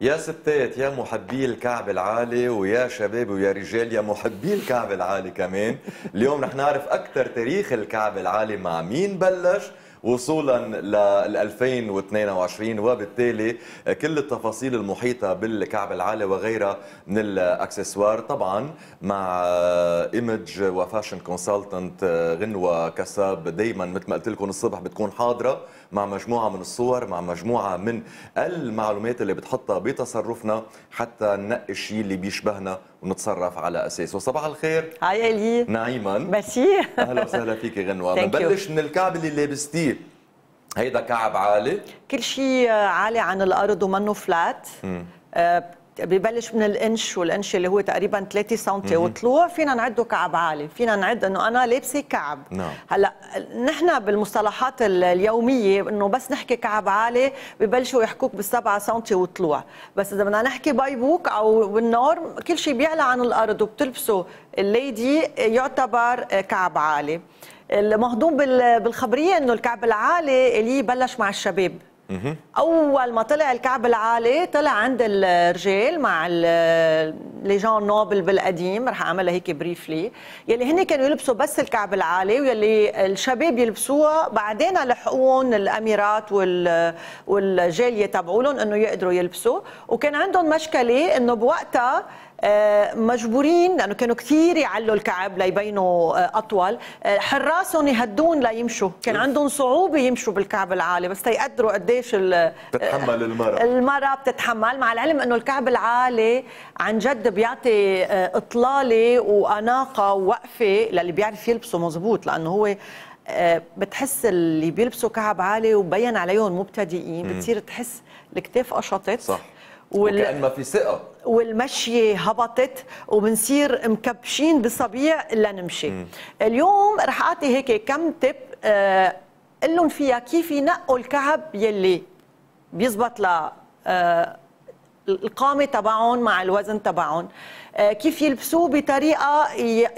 يا ستات يا محبي الكعب العالي ويا شباب ويا رجال يا محبي الكعب العالي كمان اليوم رح نعرف أكثر تاريخ الكعب العالي مع مين بلش وصولا لل 2022 وبالتالي كل التفاصيل المحيطه بالكعب العالي وغيرها من الاكسسوار طبعا مع ايمج وفاشن كونسلتنت غنوه كساب دائما مثل ما قلت لكم الصبح بتكون حاضره مع مجموعة من الصور مع مجموعة من المعلومات اللي بتحطها بتصرفنا حتى ننقي الشيء اللي بيشبهنا ونتصرف على اساسه صباح الخير عيالي نعيما ميرسي اهلا وسهلا فيك غنوه بنبلش من الكعب اللي لابستيه هيدا كعب عالي كل شيء عالي عن الارض ومنه فلات ببلش من الانش والانش اللي هو تقريبا 3 سم وطلوع فينا نعده كعب عالي فينا نعد انه انا لابسه كعب نعم. هلا نحن بالمصطلحات اليوميه انه بس نحكي كعب عالي ببلشوا يحكوك بال7 سم وطلوع بس اذا بدنا نحكي بايبوك او بالنور كل شيء بيعلى عن الارض وبتلبسه الليدي يعتبر كعب عالي المهضوم بالخبريه انه الكعب العالي اللي بلش مع الشباب اول ما طلع الكعب العالي طلع عند الرجال مع لي جون نوبل بالقديم رح اعملها هيك بريفلي يلي هن كانوا يلبسوا بس الكعب العالي ويلي الشباب يلبسوها بعدين لحقوهم الاميرات وال والجاليه تبعولهم انه يقدروا يلبسوا وكان عندهم مشكله انه بوقتها آه، مجبورين لانه كانوا كثير يعلوا الكعب ليبينوا آه، اطول آه، حراسهم يهدون ليمشوا كان إيه. عندهم صعوبه يمشوا بالكعب العالي بس تيقدروا قديش بتتحمل المراه المراه بتتحمل مع العلم انه الكعب العالي عن جد بيعطي اطلاله واناقه ووقفه للي بيعرف يلبسه مزبوط لانه هو بتحس اللي بيلبسوا كعب عالي وبين عليهم مبتدئين بتصير تحس الكتاف قشطت صح وال... وكأن ما في ثقة والمشية هبطت وبنصير مكبشين بصبيع لنمشي م. اليوم رح أعطي هيك كم تب آه فيها كيف ينقوا الكعب يلي بيزبط ل آه القامه تبعهم مع الوزن تبعهم آه، كيف يلبسوه بطريقه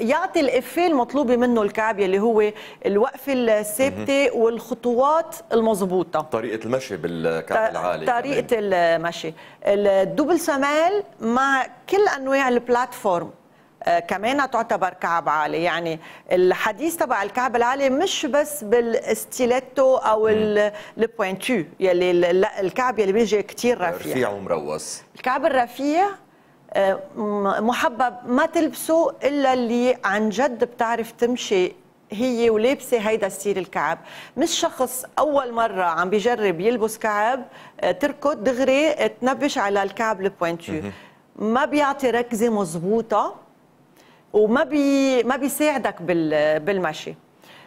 يعطي الافيه المطلوبه منه الكعب يلي هو الوقفه الثابته والخطوات المضبوطه طريقه المشي بالكعب العالي طريقه المشي الدوبل سمال مع كل انواع البلاتفورم آه، كمان تعتبر كعب عالي يعني الحديث تبع الكعب العالي مش بس بالستيليتو او البوينتو يلي لا الكعب يلي بيجي كثير رفيع رفيع ومروس الكعب الرفيع آه، محبب ما تلبسه الا اللي عن جد بتعرف تمشي هي ولابسه هيدا ستيل الكعب مش شخص اول مره عم بيجرب يلبس كعب آه، تركض دغري تنبش على الكعب البوينتو ما بيعطي ركزه مضبوطه وما بي ما بيساعدك بالمشي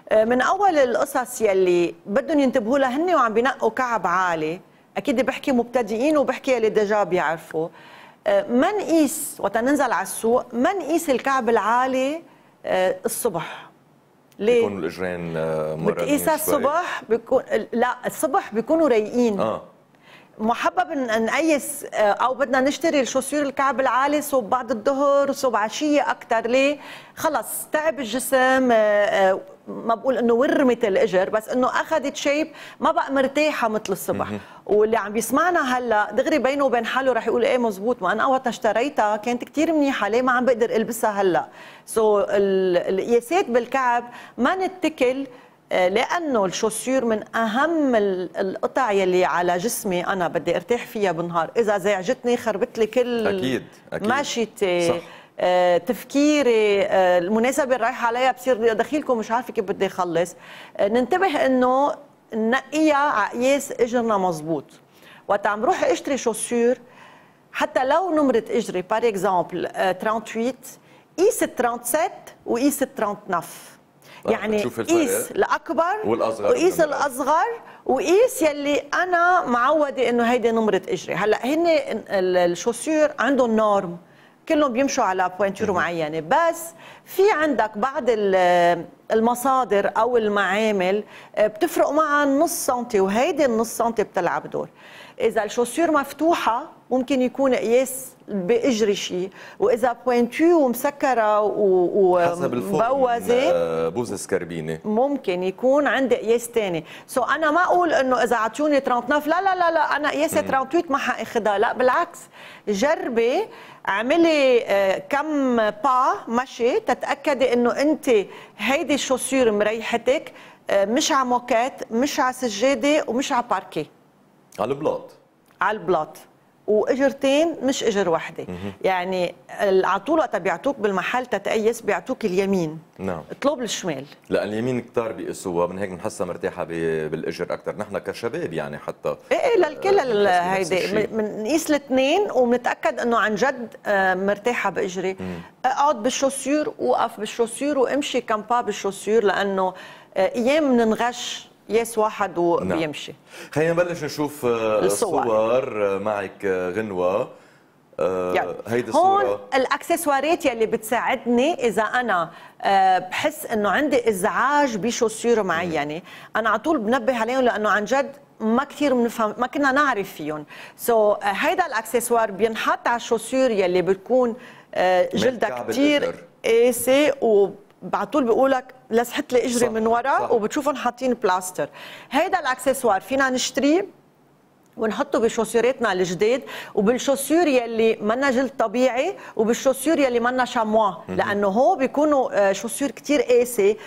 آه، من اول القصص يلي بدهم ينتبهوا لها هن وعم بينقوا كعب عالي اكيد بحكي مبتدئين وبحكي اللي ديجا بيعرفوا آه، ما نقيس وقت ننزل على السوق ما نقيس الكعب العالي آه، الصبح ليه؟ بيكونوا الاجرين مرنين بتقيسها الصبح بيكون لا الصبح بيكونوا رايقين آه. محبب نقيس آه، او بدنا نشتري الشوسيور الكعب العالي صوب بعد الظهر صوب عشيه اكثر ليه؟ خلص تعب الجسم آه، آه، ما بقول انه ورمت الاجر بس انه اخذت شيب ما بقى مرتاحه مثل الصبح واللي عم بيسمعنا هلا دغري بينه وبين حاله رح يقول ايه مزبوط ما انا وقت اشتريتها كانت كثير منيحه ليه ما عم بقدر البسها هلا سو so القياسات بالكعب ما نتكل آه، لانه الشوسيور من اهم القطع يلي على جسمي انا بدي ارتاح فيها بالنهار اذا زعجتني خربت لي كل اكيد اكيد مشيتي صح. آه، تفكيري آه، المناسبة اللي رايحة عليها بصير دخيلكم مش عارفة كيف بدي أخلص آه، ننتبه أنه ننقيها على قياس إجرنا مزبوط وقت عم روح أشتري شوسيور حتى لو نمرة إجري بار إكزامبل 38 قيس 37 وقيس 39 طيب، يعني قيس الاكبر والاصغر وقيس الاصغر وقيس يلي انا معوده انه هيدي نمره اجري هلا هن الشوسير عندهم نورم كلهم بيمشوا على بوينتور معينه بس في عندك بعض المصادر او المعامل آه، بتفرق معها نص سنتي وهيدي النص سنتي بتلعب دور اذا الشوسير مفتوحه ممكن يكون قياس باجري شيء واذا بوينتو ومسكره ومبوزه بوز سكربينه ممكن يكون عندي قياس ثاني سو so انا ما اقول انه اذا عطوني 39 لا لا لا لا انا قياس 38 ما حاخذها لا بالعكس جربي اعملي آه، كم با مشي تتاكدي انه انت هيدي الشوسير مريحتك آه، مش على موكات مش على سجاده ومش على باركيه على البلاط على البلاط واجرتين مش اجر واحده يعني على طول وقت بيعطوك بالمحل تتقيس بيعطوك اليمين نعم اطلب الشمال لا اليمين كتار بيقيسوها من هيك بنحسها مرتاحه بالاجر اكثر نحن كشباب يعني حتى ايه ايه للكل آه، هيدي بنقيس الاثنين وبنتاكد انه عن جد آه، مرتاحه باجري اقعد بالشوسيور وقف بالشوسيور وامشي كامبا بالشوسيور لانه آه، ايام بننغش يس واحد وبيمشي نعم. خلينا نبلش نشوف آه، الصور, الصور آه، معك آه، غنوه يعني هيدي الصوره هون الاكسسوارات يلي بتساعدني اذا انا بحس انه عندي ازعاج بشوسيور معينه انا على طول بنبه عليهم لانه عن جد ما كثير بنفهم ما كنا نعرف فيهم سو so, هيدا الاكسسوار بينحط على الشوسيور يلي بتكون جلدها كثير قاسي إيه، و على طول بيقول لك لسحت لي اجري صح. من ورا وبتشوفهم حاطين بلاستر هيدا الاكسسوار فينا نشتريه ونحطه بشوسيراتنا الجداد وبالشوسيور يلي منا جلد طبيعي وبالشوسيور يلي منا شاموا لانه هو بيكونوا آه، شوسيور كثير قاسي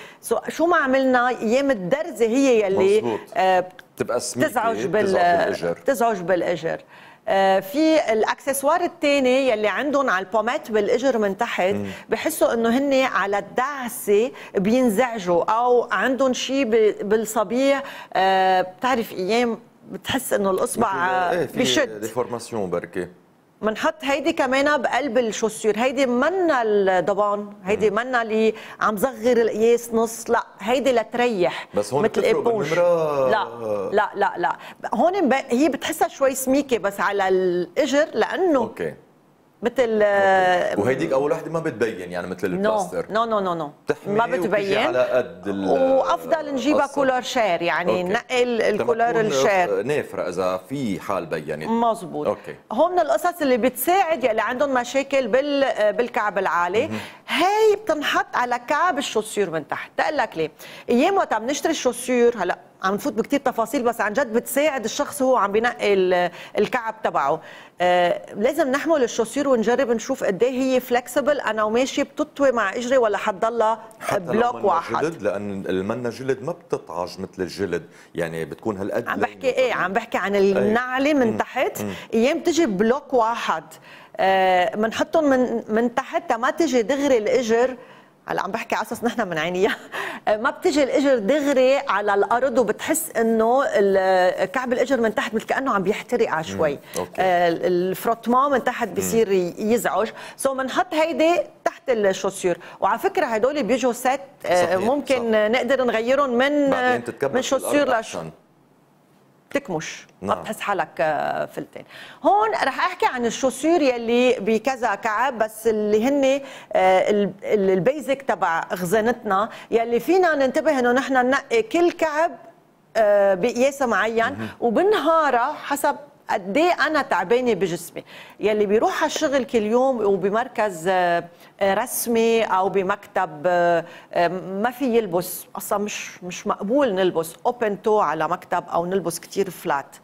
شو ما عملنا ايام الدرزه هي يلي آه، بتبقى سميكه بتزعج بالاجر, بتزعج بالاجر آه، في الاكسسوار الثاني يلي عندهم على البومات بالاجر من تحت بحسوا انه هن على الدعسه بينزعجوا او عندهم شيء بالصبيع آه، بتعرف ايام بتحس انه الاصبع إيه، بشد ديفورماسيون بركي منحط هيدي كمان بقلب الشوسير هيدي منا الضبان هيدي منا اللي عم صغر القياس نص لا هيدي لتريح بس هون مثل ايبونج لا لا لا لا هون هي بتحسها شوي سميكه بس على الاجر لانه أوكي. مثل وهيديك آه، اول وحده ما بتبين يعني مثل البلاستر نو نو نو نو ما بتبين على قد وافضل نجيبها كولر شير يعني نقي الكولر الشير نافره اذا في حال بينت مزبوط اوكي هون من القصص اللي بتساعد يلي عندهم مشاكل بال آه، بالكعب العالي هي بتنحط على كعب الشوسير من تحت تقول لك ليه ايام وقت عم نشتري الشوسير هلا عم نفوت بكتير تفاصيل بس عن جد بتساعد الشخص هو عم بينقي الكعب تبعه آه لازم نحمل الشوسير ونجرب نشوف قد ايه هي فلكسبل انا وماشي بتطوي مع اجري ولا حتضلها بلوك واحد جلد لان المنا جلد ما بتطعج مثل الجلد يعني بتكون هالقد عم بحكي ايه عم بحكي عن النعله من تحت ايام بتجي بلوك واحد بنحطهم آه من من تحت ما تجي دغري الاجر هلا عم بحكي على اساس نحن بنعانيها ما بتجي الاجر دغري على الارض وبتحس انه كعب الاجر من تحت مثل كانه عم بيحترق شوي آه، الفروتمون من تحت بيصير يزعج سو بنحط هيدي تحت الشوسيور وعلى فكره هدول بيجوا ست آه، ممكن صحيح. نقدر نغيرهم من من شوسيور لشو تكمش نعم. ما بتحس حالك آه، فلتين هون رح احكي عن الشوسير يلي بكذا كعب بس اللي هن آه، البيزك تبع خزانتنا يلي فينا ننتبه انه نحن ننقي كل كعب آه، بقياس معين وبنهاره حسب قد ايه انا تعبانه بجسمي يلي بيروح على الشغل كل يوم وبمركز آه، آه، رسمي او بمكتب آه، ما في يلبس اصلا مش مش مقبول نلبس اوبن تو على مكتب او نلبس كتير فلات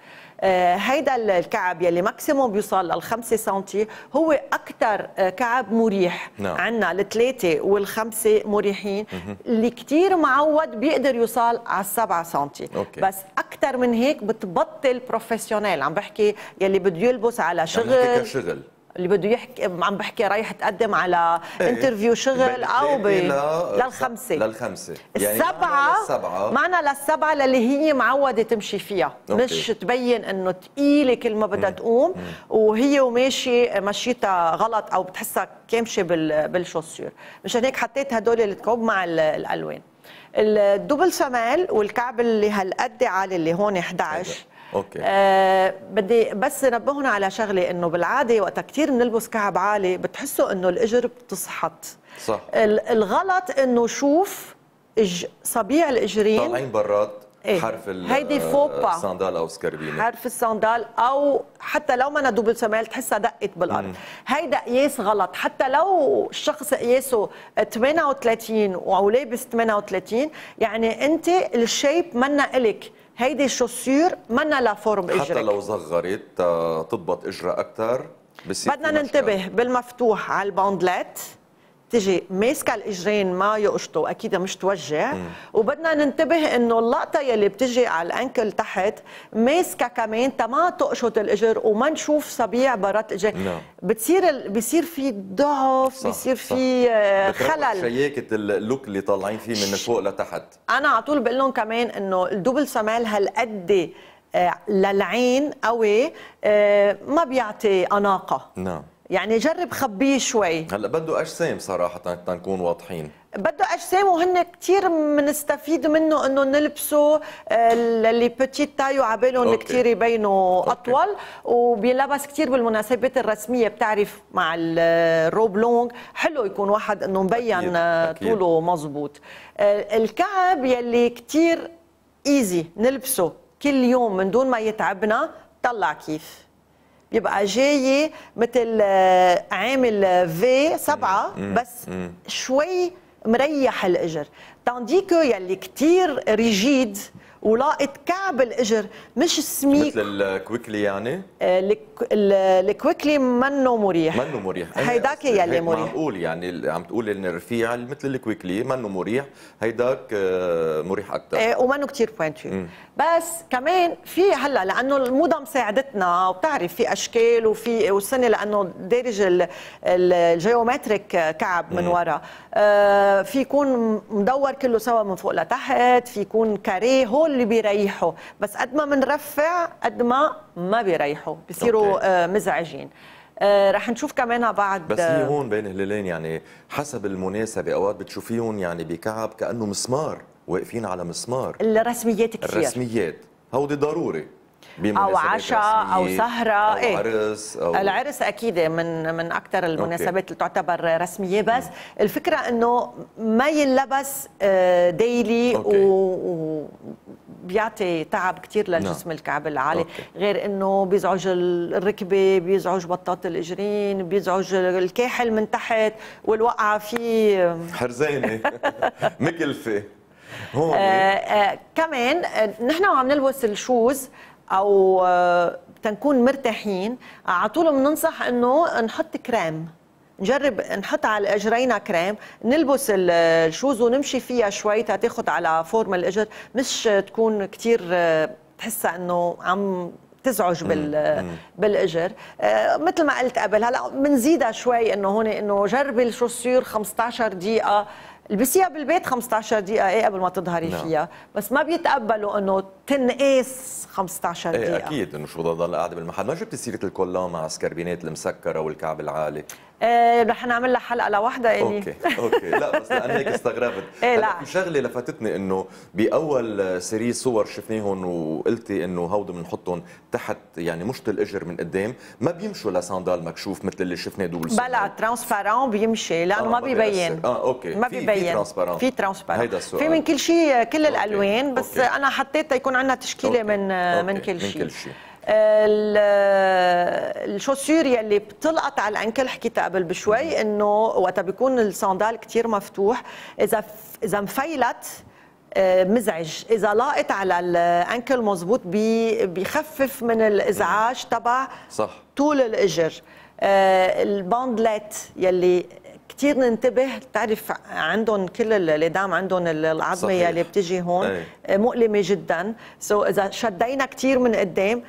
آه، هيدا الكعب يلي ماكسيموم بيوصل للخمسة سنتي هو أكثر آه، كعب مريح نعم. عندنا الثلاثة والخمسة مريحين اللي كثير معود بيقدر يوصل على السبعة سنتي أوكي. بس أكثر من هيك بتبطل بروفيشنال عم بحكي يلي بده يلبس على يعني شغل يعني شغل اللي بده يحكي عم بحكي رايح تقدم على ايه انترفيو شغل او إيه، ب... للخمسه للخمسه يعني السبعه للسبعه معنا للسبعه للي هي معوده تمشي فيها أوكي. مش تبين انه ثقيله كل ما بدها تقوم وهي وماشي مشيتها غلط او بتحسها كامشه بال... بالشوسير مشان هيك حطيت هدول الكوب مع الالوان الدبل شمال والكعب اللي هالقد عالي اللي هون 11 اوكي آه بدي بس نبهنا على شغله انه بالعاده وقت كثير بنلبس كعب عالي بتحسوا انه الاجر بتصحط صح الغلط انه شوف إج... صبيع الاجرين طالعين برات إيه؟ حرف هيدي فوبا آه، صندال او سكربينه حرف الصندال او حتى لو ما دوبل شمال تحسها دقت بالارض هيدا قياس غلط حتى لو الشخص قياسه 38 لابس 38 يعني انت الشيب منا الك هيدي الشوسيور منا لفورم اجرك حتى لو صغرت آه، تضبط اجرها اكثر بدنا ننتبه بالمفتوح على البوندلات تجي ماسكه الاجرين ما يقشطوا اكيد مش توجع وبدنا ننتبه انه اللقطه يلي بتجي على الانكل تحت ماسكه كمان تما تقشط الاجر وما نشوف صبيع برات الاجر نعم. بتصير بصير في ضعف صح بصير في خلل شياكه اللوك اللي طالعين فيه من فوق لتحت انا على طول بقول لهم كمان انه الدبل سمال هالقد آه، للعين قوي آه، ما بيعطي اناقه نعم يعني جرب خبيه شوي هلا بده اجسام صراحه تنكون واضحين بده اجسام وهن كثير بنستفيد منه انه نلبسه اللي بتيت تايو بالهم كثير يبينوا اطول وبيلبس كثير بالمناسبات الرسميه بتعرف مع الروب لونج حلو يكون واحد انه مبين أكيد. آه، طوله مظبوط آه، الكعب يلي كثير ايزي نلبسه كل يوم من دون ما يتعبنا طلع كيف بيبقى جاي مثل آه، عامل في آه، سبعه بس شوي مريح الاجر تانديكو يلي كتير ريجيد ولاقط كعب الاجر مش سميك مثل الكويكلي يعني آه، الكويكلي منه مريح منه مريح هيداك يلي مريح معقول يعني عم تقول ان الرفيع مثل الكويكلي منه مريح هيداك آه، مريح اكثر ايه ومنه كثير بوينتي بس كمان في هلا لانه الموضه مساعدتنا وبتعرف في اشكال وفي وسنه لانه دارج الجيومتريك كعب من ورا آه، في يكون مدور كله سوا من فوق لتحت في يكون كاريه هول اللي بيريحوا بس قد ما بنرفع قد ما ما بيريحوا بصيروا آه، مزعجين آه، رح نشوف كمان بعد بس هي آه، هون بين هلالين يعني حسب المناسبه اوقات بتشوفيهم يعني بكعب كانه مسمار واقفين على مسمار الرسميات كثير الرسميات هودي ضروري او عشاء او سهره او إيه؟ عرس أو العرس اكيد من من اكثر المناسبات اللي تعتبر رسميه بس مم. الفكره انه ما ينلبس ديلي أوكي. و بيعطي تعب كثير للجسم نعم. الكعب العالي أوكي. غير انه بيزعج الركبه بيزعج بطاط الاجرين بيزعج الكاحل من تحت والوقعه فيه حرزينه مكلفه هون آه آه كمان آه نحن وعم نلبس الشوز او آه تنكون مرتاحين على طول بننصح انه نحط كريم نجرب نحط على اجرينا كريم نلبس الشوز ونمشي فيها شوي تاخد على فورم الاجر مش تكون كثير تحسها انه عم تزعج بال بالاجر آه مثل ما قلت قبل هلا بنزيدها شوي انه هون انه جربي شو 15 دقيقه البسيها بالبيت 15 دقيقة ايه قبل ما تظهري نعم. فيها، بس ما بيتقبلوا انه تنقيس 15 إيه، دقيقة ايه اكيد انه شو بدها تضل قاعدة بالمحل، ما جبتي سيرة الكولان مع السكربينات المسكرة والكعب العالي آه، رح نعمل لها حلقه لوحدها يعني اوكي اوكي لا بس لأن هيك استغربت ايه لا شغله لفتتني انه باول سري صور شفناهم وقلتي انه هودي بنحطهم تحت يعني مشط الاجر من قدام ما بيمشوا لساندال مكشوف مثل اللي شفناه دول بلا ترانسبارون بيمشي لانه آه ما بيبين اه اوكي ما بيبين في ترانسبارون في ترانسبارون هيدا السؤال في من كل شيء كل الالوان بس أوكي. انا حطيت يكون عندنا تشكيله أوكي. من آه، أوكي. من كل شيء من كل شيء الشوسير يلي بتلقط على الانكل حكيت قبل بشوي انه وقتها بيكون الصندال كتير مفتوح اذا اذا مفيلت آه، مزعج اذا لاقط على الانكل مزبوط بي بيخفف من الازعاج تبع صح. طول الاجر آه، الباندلات يلي كثير ننتبه تعرف عندهم كل اللي دام عندهم العظمه يلي بتجي هون مؤلمه جدا سو so اذا شدينا كثير من قدام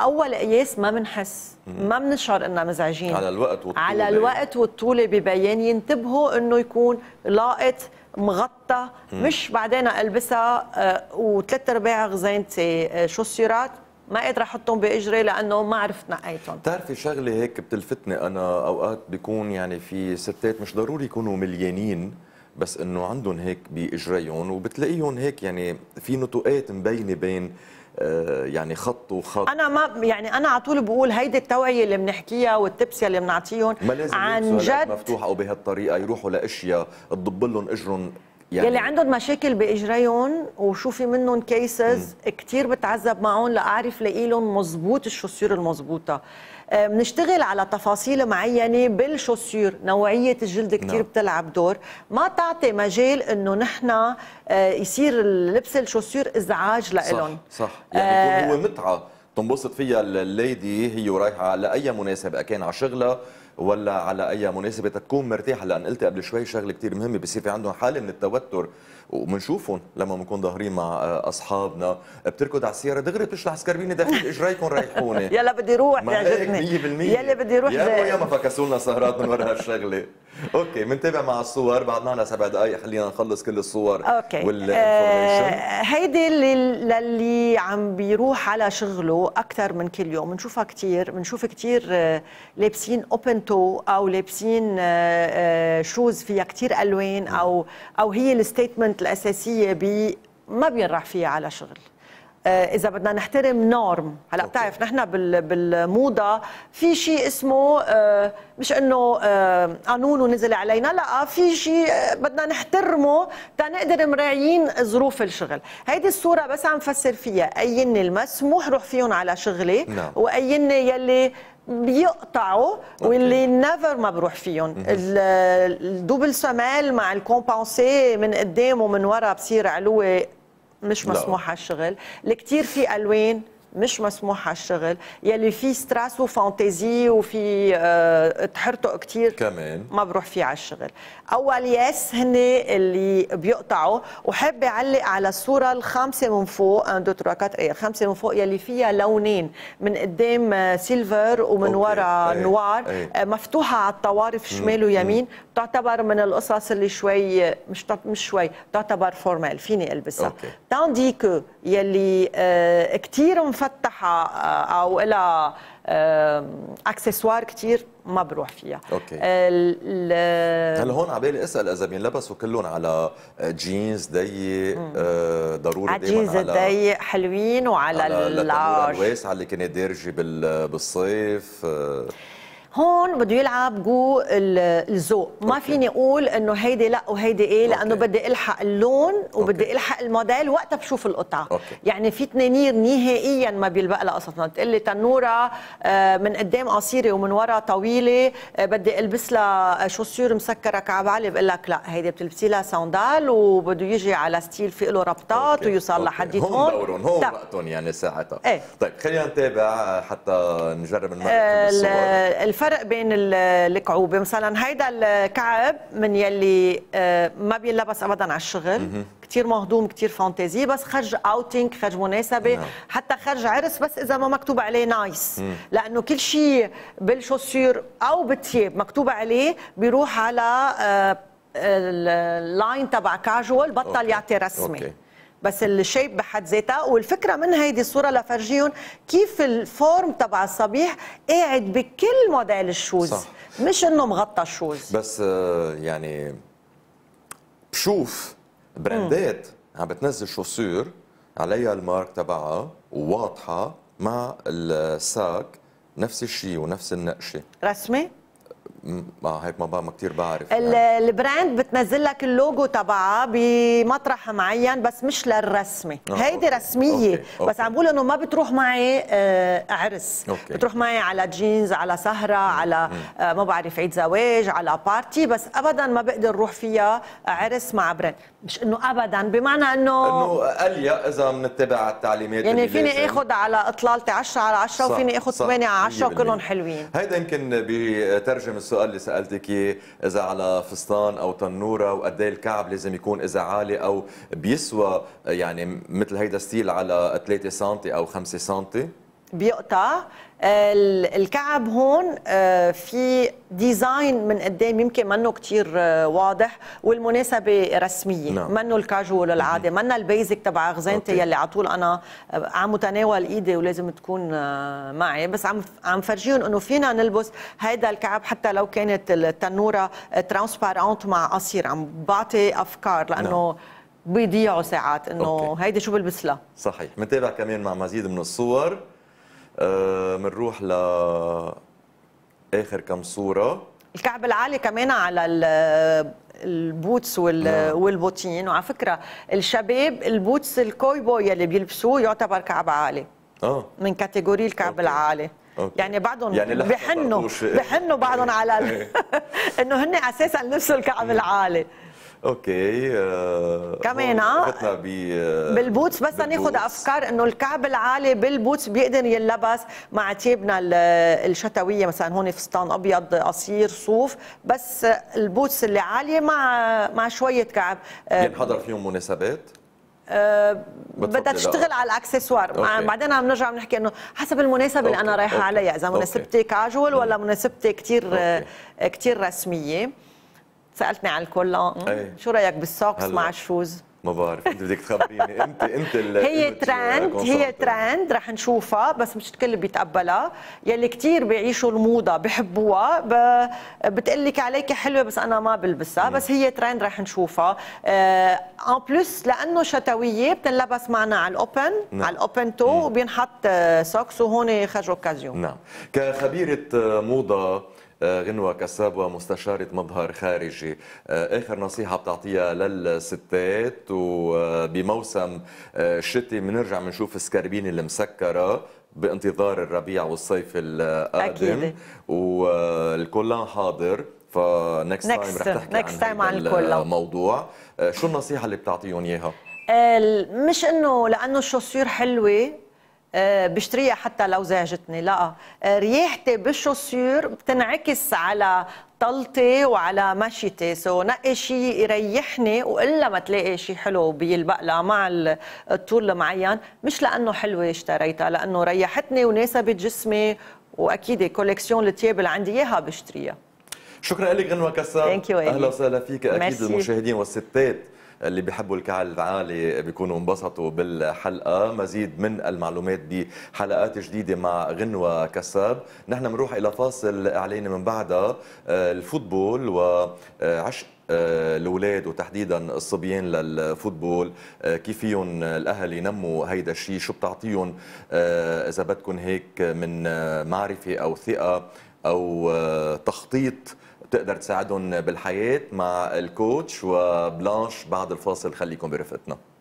اول قياس ما بنحس ما بنشعر اننا مزعجين على الوقت والطول على الوقت والطول ببين ينتبهوا انه يكون لاقط مغطى مش بعدين البسها آه، وثلاث ارباع غزينتي آه، شوسيرات ما قادره احطهم باجري لانه ما عرفت نقيتهم بتعرفي شغله هيك بتلفتني انا اوقات بيكون يعني في ستات مش ضروري يكونوا مليانين بس انه عندهم هيك باجريهم وبتلاقيهم هيك يعني في نتوءات مبينه بين آه، يعني خط وخط انا ما يعني انا على طول بقول هيدي التوعيه اللي بنحكيها والتبسيه اللي بنعطيهم ما عن جد مفتوح او بهالطريقه يروحوا لاشياء تضب لهم اجرهم يعني يلي عندهم مشاكل باجريهم وشوفي منهم كيسز كثير بتعذب معهم لاعرف لاقي لهم مضبوط الشوسير المضبوطه آه، بنشتغل على تفاصيل معينه بالشوسير نوعيه الجلد كثير نعم. بتلعب دور ما تعطي مجال انه نحن آه، يصير لبس الشوسير ازعاج لهم صح صح يعني آه، هو متعه تنبسط فيها الليدي هي ورايحه على اي مناسبه كان على شغلها ولا على اي مناسبه تكون مرتاحه لان قلت قبل شوي شغله كثير مهمه بصير في عندهم حاله من التوتر وبنشوفهم لما بنكون ظاهرين مع آه، اصحابنا بتركض على السياره دغري بتشلح سكربينه داخل اجريكم ريحوني يلا بدي روح بيعجبني 100% يلا بدي روح يا يا ما فكسوا لنا سهرات من ورا هالشغله اوكي بنتابع مع الصور بعدنا على سبع دقائق خلينا نخلص كل الصور اوكي هيدي آه هيدي للي عم بيروح على شغله اكثر من كل يوم بنشوفها كثير بنشوف كثير آه، لابسين اوبن تو او لابسين شوز آه، فيها كثير الوان او او هي الستيتمنت الاساسيه ب ما بينراح فيها على شغل آه، اذا بدنا نحترم نورم هلا بتعرف نحن بالموضه في شيء اسمه آه، مش انه آه، قانون ونزل علينا لا في شيء بدنا نحترمه تنقدر مراعيين ظروف الشغل هيدي الصوره بس عم فسر فيها اين المسموح روح فيهم على شغلي نعم. واين يلي بيقطعوا واللي نيفر ما بروح فيهم الدوبل سمال مع الكومبانسي من قدام ومن ورا بصير علوه مش مسموح هالشغل الشغل الكتير في الوان مش مسموح على الشغل يلي فيه ستراس وفانتزي وفي أه تحرطوا كثير كمان ما بروح فيه على الشغل اول ياس هن اللي بيقطعوا وحابه اعلق على الصوره الخامسه من فوق ان دو 3 4 ايه خمسه من فوق يلي فيها لونين من قدام سيلفر آه، ومن ورا أيه. نوار أيه. آه، مفتوحه على الطوارف شمال ويمين تعتبر من القصص اللي شوي مش مش شوي تعتبر فورمال فيني البسها تاندي كو يلي آه، كتير مفتحه آه، او إلى اكسسوار آه، كتير ما بروح فيها اوكي هل هون على بالي اسال اذا بينلبسوا كلهم على جينز ضيق ضروري ضروري على جينز ضيق حلوين وعلى على اللارج الواسعه اللي كانت دارجه بالصيف آه هون بده يلعب جو الذوق ما فيني اقول انه هيدي لا وهيدي ايه لانه أوكي. بدي الحق اللون وبدي أوكي. الحق الموديل وقتها بشوف القطعه أوكي. يعني في تنانير نهائيا ما بيلبق لها قصتنا بتقول لي تنوره آه، من قدام قصيره ومن ورا طويله آه، بدي البس لها شوسيور مسكره علي بقول لك لا هيدي بتلبسي لها ساندال وبده يجي على ستيل في له ربطات ويوصل لحديد هون هون دورهم هون وقتهم يعني ساعتها ايه؟ طيب خلينا نتابع حتى نجرب المرة آه، الفرق بين الكعوبه مثلا هيدا الكعب من يلي آه، ما بينلبس ابدا على الشغل كثير مهضوم كثير فانتازي بس خرج اوتينج خرج مناسبه نعم. حتى خرج عرس بس اذا ما مكتوب عليه نايس لانه كل شيء بالشوسير او بالثياب مكتوب عليه بيروح على آه، اللاين تبع كاجوال بطل يعطي رسمي أوكي. بس الشيب بحد ذاتها والفكره من هيدي الصوره لفرجيهم كيف الفورم تبع الصبيح قاعد بكل موديل الشوز صح. مش انه مغطى الشوز بس آه، يعني بشوف براندات عم بتنزل شوسور عليها المارك تبعها وواضحه مع الساك نفس الشيء ونفس النقشه رسمي ما هيك ما بقى ما كثير بعرف يعني. البراند بتنزل لك اللوجو تبعها بمطرح معين بس مش للرسمه آه، هيدي رسميه أوكي. أوكي. بس عم بقول انه ما بتروح معي آه عرس أوكي. بتروح معي على جينز على سهره على آه ما بعرف عيد زواج على بارتي بس ابدا ما بقدر روح فيها عرس مع براند مش انه ابدا بمعنى انه انه اليا اذا بنتبع التعليمات يعني فيني اخذ على اطلالتي 10 على 10 وفيني اخذ 8 على 10 وكلهم حلوين هيدا يمكن بترجم السؤال اللي سالتك إيه، اذا على فستان او تنوره وقد ايه الكعب لازم يكون اذا عالي او بيسوى يعني مثل هيدا ستيل على 3 سم او 5 سم بيقطع آه، الكعب هون آه، في ديزاين من قدام يمكن منه كتير آه، واضح والمناسبة رسمية نعم. منه الكاجوال العادة منه البيزك تبع غزانتي يلي على طول أنا عم متناول إيدي ولازم تكون معي بس عم عم فرجيهم إنه فينا نلبس هذا الكعب حتى لو كانت التنورة ترانسبارانت مع قصير عم بعطي أفكار لأنه لا. نعم. بيضيعوا ساعات انه هيدي شو بلبس لها صحيح منتابع كمان مع مزيد من الصور بنروح آه، لاخر كم صوره الكعب العالي كمان على البوتس نعم. والبوتين وعلى فكره الشباب البوتس الكوي بوي اللي بيلبسوه يعتبر كعب عالي اه من كاتيجوري الكعب أوكي. العالي أوكي. يعني بعضهم يعني بحنوا بحنوا بعضهم على إيه. انه هن اساسا لبسوا الكعب العالي اوكي آه كمان آه، ب آه، بالبوتس بس ناخذ افكار انه الكعب العالي بالبوتس بيقدر يلبس مع تيبنا الشتويه مثلا هون فستان ابيض قصير صوف بس البوتس اللي عاليه مع مع شويه كعب آه، بينحضر فيهم مناسبات أه بدها تشتغل على الاكسسوار بعدين عم نرجع بنحكي انه حسب المناسبه اللي انا رايحه عليها اذا مناسبتي كاجوال ولا مناسبتي كثير كثير رسميه سالتني على الكولا آه، شو رايك بالسوكس مع الشوز ما بعرف انت بدك تخبريني انت انت هي ترند هي ترند رح نشوفها بس مش الكل بيتقبلها يلي كثير بيعيشوا الموضه بحبوها ب... بتقول لك عليك حلوه بس انا ما بلبسها بس هي ترند رح نشوفها ان آه، بلس لانه شتويه بتنلبس معنا على الاوبن نعم. على الاوبن تو وبينحط آه، سوكس وهون خرجوا كازيو نعم كخبيره موضه غنوة كساب ومستشارة مظهر خارجي آه، آخر نصيحة بتعطيها للستات وبموسم آه، شتي بنرجع بنشوف السكربين المسكرة بانتظار الربيع والصيف القادم أكيد. والكلان حاضر فنكست تايم رح تحكي نكست عن الموضوع آه، شو النصيحة اللي بتعطيهم إياها؟ مش انه لانه الشوسير حلوه آه، بشتريها حتى لو زعجتني لا آه، ريحتي بالشوسير بتنعكس على طلتي وعلى مشيتي سو نقي شيء يريحني والا ما تلاقي شيء حلو لها مع الطول المعين مش لانه حلوه اشتريتها لانه ريحتني وناسبت جسمي واكيد كوليكسيون التياب اللي عندي اياها بشتريها شكرا لك غنوه كسر اهلا وسهلا فيك اكيد المشاهدين والستات اللي بيحبوا الكعك العالي بيكونوا انبسطوا بالحلقه مزيد من المعلومات بحلقات جديده مع غنوه كساب نحن بنروح الى فاصل اعلاني من بعدها آه، الفوتبول وعشق آه، آه، الاولاد وتحديدا الصبيان للفوتبول كيف فيهم الاهل ينموا هيدا الشيء شو بتعطيهم اذا بدكم هيك من معرفه او ثقه او تخطيط بتقدر تساعدهم بالحياه مع الكوتش وبلانش بعد الفاصل خليكم برفقتنا